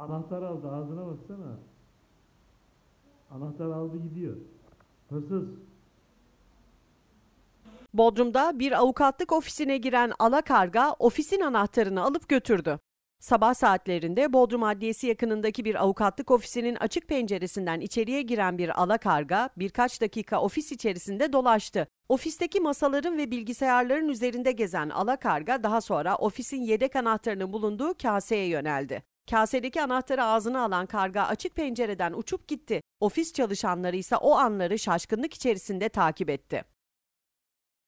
Anahtar aldı ağzına baksana. Anahtar aldı gidiyor. Hırsız. Bodrum'da bir avukatlık ofisine giren alakarga ofisin anahtarını alıp götürdü. Sabah saatlerinde Bodrum Adliyesi yakınındaki bir avukatlık ofisinin açık penceresinden içeriye giren bir alakarga birkaç dakika ofis içerisinde dolaştı. Ofisteki masaların ve bilgisayarların üzerinde gezen alakarga daha sonra ofisin yedek anahtarının bulunduğu kaseye yöneldi. Kasedeki anahtarı ağzına alan karga açık pencereden uçup gitti. Ofis çalışanları ise o anları şaşkınlık içerisinde takip etti.